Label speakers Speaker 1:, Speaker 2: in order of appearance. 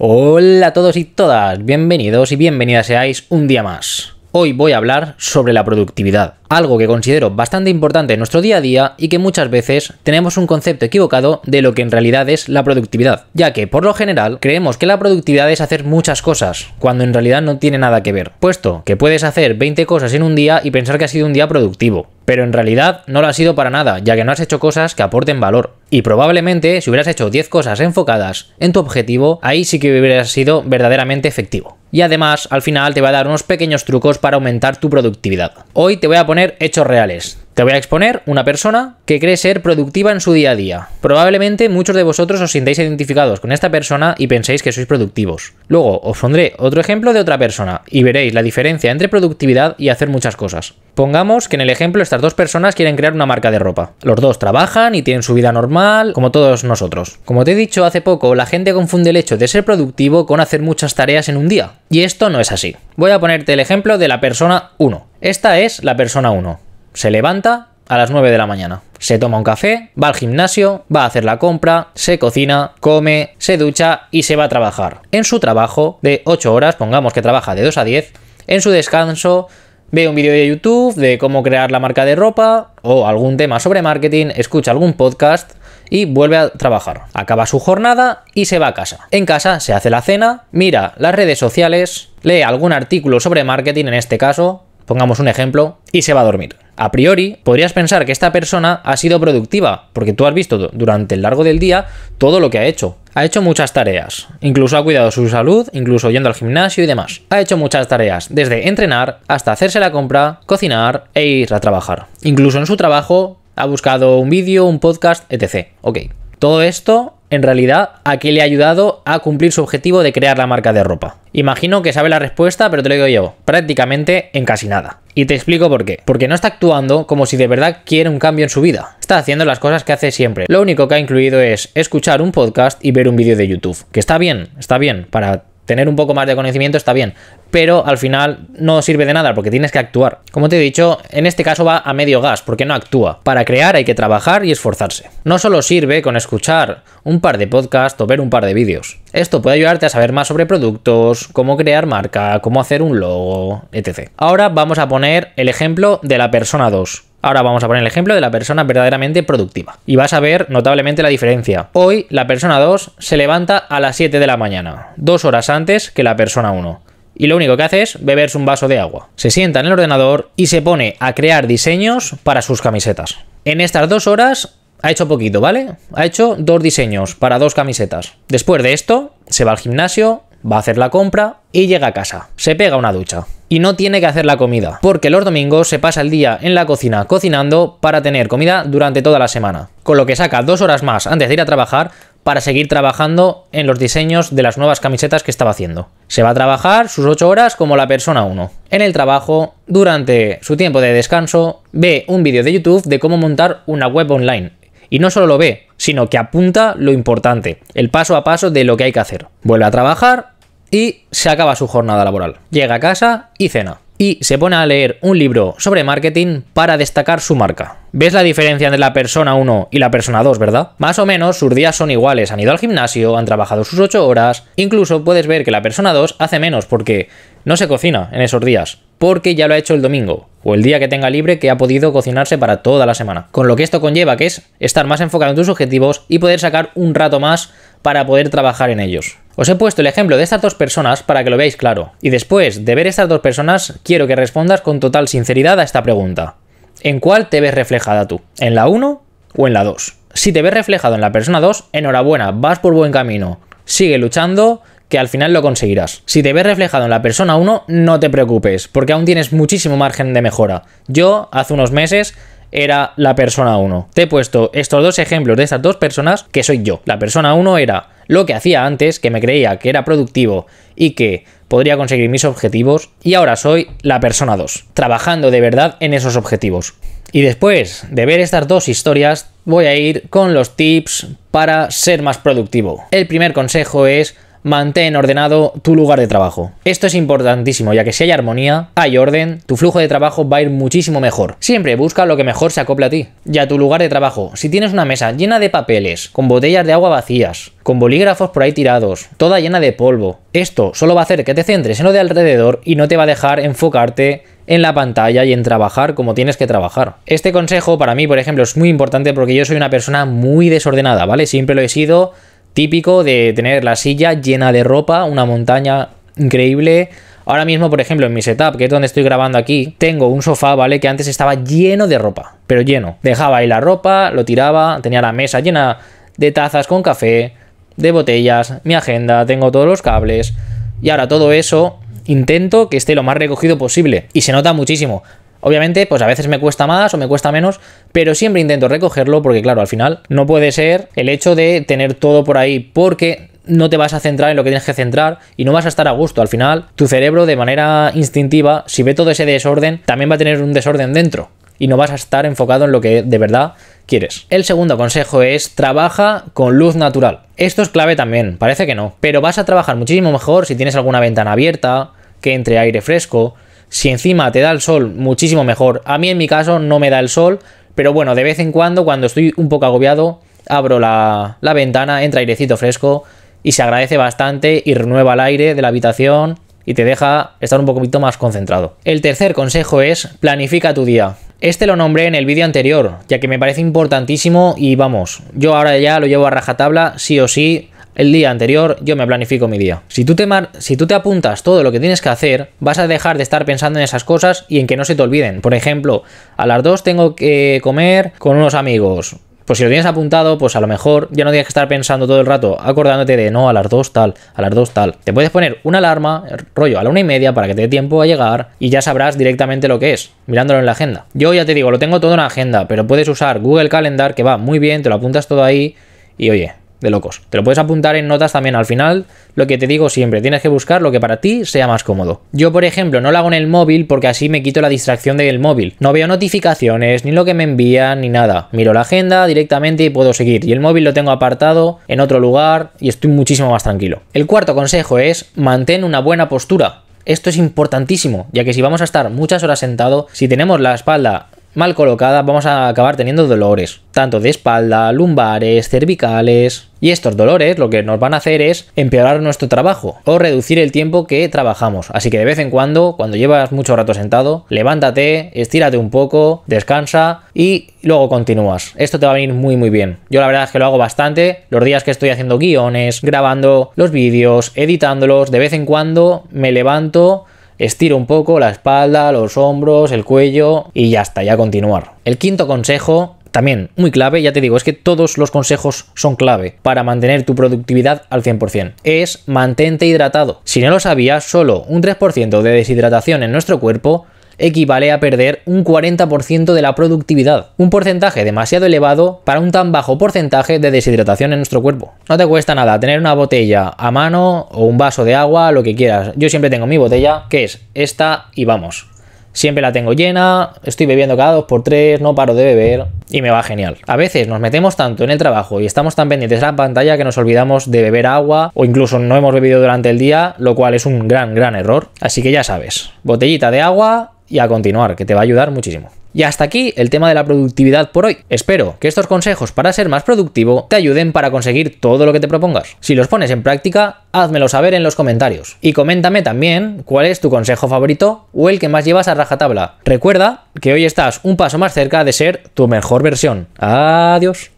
Speaker 1: Hola a todos y todas, bienvenidos y bienvenidas seáis un día más. Hoy voy a hablar sobre la productividad, algo que considero bastante importante en nuestro día a día y que muchas veces tenemos un concepto equivocado de lo que en realidad es la productividad, ya que por lo general creemos que la productividad es hacer muchas cosas, cuando en realidad no tiene nada que ver, puesto que puedes hacer 20 cosas en un día y pensar que ha sido un día productivo, pero en realidad no lo ha sido para nada, ya que no has hecho cosas que aporten valor. Y probablemente si hubieras hecho 10 cosas enfocadas en tu objetivo, ahí sí que hubieras sido verdaderamente efectivo y además al final te va a dar unos pequeños trucos para aumentar tu productividad. Hoy te voy a poner hechos reales. Te voy a exponer una persona que cree ser productiva en su día a día. Probablemente muchos de vosotros os sintáis identificados con esta persona y penséis que sois productivos. Luego os pondré otro ejemplo de otra persona y veréis la diferencia entre productividad y hacer muchas cosas. Pongamos que en el ejemplo estas dos personas quieren crear una marca de ropa. Los dos trabajan y tienen su vida normal, como todos nosotros. Como te he dicho hace poco, la gente confunde el hecho de ser productivo con hacer muchas tareas en un día. Y esto no es así. Voy a ponerte el ejemplo de la persona 1. Esta es la persona 1. Se levanta a las 9 de la mañana. Se toma un café, va al gimnasio, va a hacer la compra, se cocina, come, se ducha y se va a trabajar. En su trabajo de 8 horas, pongamos que trabaja de 2 a 10, en su descanso Ve un vídeo de YouTube de cómo crear la marca de ropa o algún tema sobre marketing, escucha algún podcast y vuelve a trabajar. Acaba su jornada y se va a casa. En casa se hace la cena, mira las redes sociales, lee algún artículo sobre marketing en este caso, pongamos un ejemplo, y se va a dormir. A priori, podrías pensar que esta persona ha sido productiva, porque tú has visto durante el largo del día todo lo que ha hecho. Ha hecho muchas tareas, incluso ha cuidado su salud, incluso yendo al gimnasio y demás. Ha hecho muchas tareas, desde entrenar hasta hacerse la compra, cocinar e ir a trabajar. Incluso en su trabajo ha buscado un vídeo, un podcast, etc. Ok. Todo esto en realidad a qué le ha ayudado a cumplir su objetivo de crear la marca de ropa. Imagino que sabe la respuesta, pero te lo digo yo, prácticamente en casi nada. Y te explico por qué. Porque no está actuando como si de verdad quiere un cambio en su vida. Está haciendo las cosas que hace siempre. Lo único que ha incluido es escuchar un podcast y ver un vídeo de YouTube. Que está bien, está bien, para tener un poco más de conocimiento está bien, pero al final no sirve de nada porque tienes que actuar. Como te he dicho, en este caso va a medio gas porque no actúa. Para crear hay que trabajar y esforzarse. No solo sirve con escuchar un par de podcasts o ver un par de vídeos. Esto puede ayudarte a saber más sobre productos, cómo crear marca, cómo hacer un logo, etc. Ahora vamos a poner el ejemplo de la persona 2. Ahora vamos a poner el ejemplo de la persona verdaderamente productiva. Y vas a ver notablemente la diferencia. Hoy la persona 2 se levanta a las 7 de la mañana, dos horas antes que la persona 1. Y lo único que hace es beberse un vaso de agua. Se sienta en el ordenador y se pone a crear diseños para sus camisetas. En estas dos horas ha hecho poquito, ¿vale? Ha hecho dos diseños para dos camisetas. Después de esto, se va al gimnasio, va a hacer la compra y llega a casa. Se pega una ducha y no tiene que hacer la comida, porque los domingos se pasa el día en la cocina cocinando para tener comida durante toda la semana, con lo que saca dos horas más antes de ir a trabajar para seguir trabajando en los diseños de las nuevas camisetas que estaba haciendo. Se va a trabajar sus ocho horas como la persona 1. En el trabajo, durante su tiempo de descanso, ve un vídeo de YouTube de cómo montar una web online. Y no solo lo ve, sino que apunta lo importante, el paso a paso de lo que hay que hacer. Vuelve a trabajar y se acaba su jornada laboral. Llega a casa y cena. Y se pone a leer un libro sobre marketing para destacar su marca. ¿Ves la diferencia entre la persona 1 y la persona 2, verdad? Más o menos sus días son iguales, han ido al gimnasio, han trabajado sus 8 horas, incluso puedes ver que la persona 2 hace menos porque no se cocina en esos días, porque ya lo ha hecho el domingo o el día que tenga libre que ha podido cocinarse para toda la semana. Con lo que esto conlleva que es estar más enfocado en tus objetivos y poder sacar un rato más para poder trabajar en ellos. Os he puesto el ejemplo de estas dos personas para que lo veáis claro. Y después de ver estas dos personas, quiero que respondas con total sinceridad a esta pregunta. ¿En cuál te ves reflejada tú? ¿En la 1 o en la 2? Si te ves reflejado en la persona 2, enhorabuena, vas por buen camino. Sigue luchando que al final lo conseguirás. Si te ves reflejado en la persona 1, no te preocupes, porque aún tienes muchísimo margen de mejora. Yo, hace unos meses, era la persona 1. Te he puesto estos dos ejemplos de estas dos personas que soy yo. La persona 1 era lo que hacía antes, que me creía que era productivo y que podría conseguir mis objetivos, y ahora soy la persona 2, trabajando de verdad en esos objetivos. Y después de ver estas dos historias, voy a ir con los tips para ser más productivo. El primer consejo es mantén ordenado tu lugar de trabajo. Esto es importantísimo, ya que si hay armonía, hay orden, tu flujo de trabajo va a ir muchísimo mejor. Siempre busca lo que mejor se acopla a ti. ya tu lugar de trabajo, si tienes una mesa llena de papeles, con botellas de agua vacías, con bolígrafos por ahí tirados, toda llena de polvo, esto solo va a hacer que te centres en lo de alrededor y no te va a dejar enfocarte en la pantalla y en trabajar como tienes que trabajar. Este consejo para mí, por ejemplo, es muy importante porque yo soy una persona muy desordenada, ¿vale? Siempre lo he sido típico de tener la silla llena de ropa, una montaña increíble. Ahora mismo, por ejemplo, en mi setup, que es donde estoy grabando aquí, tengo un sofá, ¿vale? Que antes estaba lleno de ropa, pero lleno. Dejaba ahí la ropa, lo tiraba, tenía la mesa llena de tazas con café, de botellas, mi agenda, tengo todos los cables. Y ahora todo eso intento que esté lo más recogido posible. Y se nota muchísimo. Obviamente, pues a veces me cuesta más o me cuesta menos, pero siempre intento recogerlo porque, claro, al final no puede ser el hecho de tener todo por ahí porque no te vas a centrar en lo que tienes que centrar y no vas a estar a gusto. Al final, tu cerebro de manera instintiva, si ve todo ese desorden, también va a tener un desorden dentro y no vas a estar enfocado en lo que de verdad quieres. El segundo consejo es trabaja con luz natural. Esto es clave también, parece que no, pero vas a trabajar muchísimo mejor si tienes alguna ventana abierta, que entre aire fresco, si encima te da el sol, muchísimo mejor. A mí en mi caso no me da el sol, pero bueno, de vez en cuando, cuando estoy un poco agobiado, abro la, ventana, entra airecito fresco y se agradece bastante y renueva el aire de la habitación y te deja estar un poquito más concentrado. El tercer consejo es planifica tu día. Este lo nombré en el vídeo anterior, ya que me parece importantísimo y vamos, yo ahora ya lo llevo a rajatabla, sí o sí, el día anterior yo me planifico mi día. Si tú, te si tú te apuntas todo lo que tienes que hacer, vas a dejar de estar pensando en esas cosas y en que no se te olviden. Por ejemplo, a las 2 tengo que comer con unos amigos pues si lo tienes apuntado, pues a lo mejor ya no tienes que estar pensando todo el rato, acordándote de no, a las 2 tal, a las 2 tal. Te puedes poner una alarma, rollo, a la una y media para que te dé tiempo a llegar y ya sabrás directamente lo que es, mirándolo en la agenda. Yo ya te digo, lo tengo todo en la agenda, pero puedes usar Google Calendar, que va muy bien, te lo apuntas todo ahí y oye, de locos. Te lo puedes apuntar en notas también al final. Lo que te digo siempre, tienes que buscar lo que para ti sea más cómodo. Yo, por ejemplo, no lo hago en el móvil porque así me quito la distracción del móvil. No veo notificaciones, ni lo que me envían, ni nada. Miro la agenda directamente y puedo seguir. Y el móvil lo tengo apartado en otro lugar y estoy muchísimo más tranquilo. El cuarto consejo es mantén una buena postura. Esto es importantísimo, ya que si vamos a estar muchas horas sentado, si tenemos la espalda mal colocada vamos a acabar teniendo dolores, tanto de espalda, lumbares, cervicales. Y estos dolores lo que nos van a hacer es empeorar nuestro trabajo o reducir el tiempo que trabajamos. Así que de vez en cuando, cuando llevas mucho rato sentado, levántate, estírate un poco, descansa y luego continúas. Esto te va a venir muy muy bien. Yo la verdad es que lo hago bastante. Los días que estoy haciendo guiones, grabando los vídeos, editándolos, de vez en cuando me levanto Estiro un poco la espalda, los hombros, el cuello y ya está, ya continuar. El quinto consejo también muy clave, ya te digo, es que todos los consejos son clave para mantener tu productividad al 100%. Es mantente hidratado. Si no lo sabías, solo un 3% de deshidratación en nuestro cuerpo equivale a perder un 40% de la productividad, un porcentaje demasiado elevado para un tan bajo porcentaje de deshidratación en nuestro cuerpo. No te cuesta nada tener una botella a mano o un vaso de agua, lo que quieras. Yo siempre tengo mi botella, que es esta y vamos. Siempre la tengo llena, estoy bebiendo cada dos por tres, no paro de beber y me va genial. A veces nos metemos tanto en el trabajo y estamos tan pendientes de la pantalla que nos olvidamos de beber agua o incluso no hemos bebido durante el día, lo cual es un gran, gran error. Así que ya sabes, botellita de agua y a continuar, que te va a ayudar muchísimo. Y hasta aquí el tema de la productividad por hoy. Espero que estos consejos para ser más productivo te ayuden para conseguir todo lo que te propongas. Si los pones en práctica, házmelo saber en los comentarios. Y coméntame también cuál es tu consejo favorito o el que más llevas a rajatabla. Recuerda que hoy estás un paso más cerca de ser tu mejor versión. Adiós.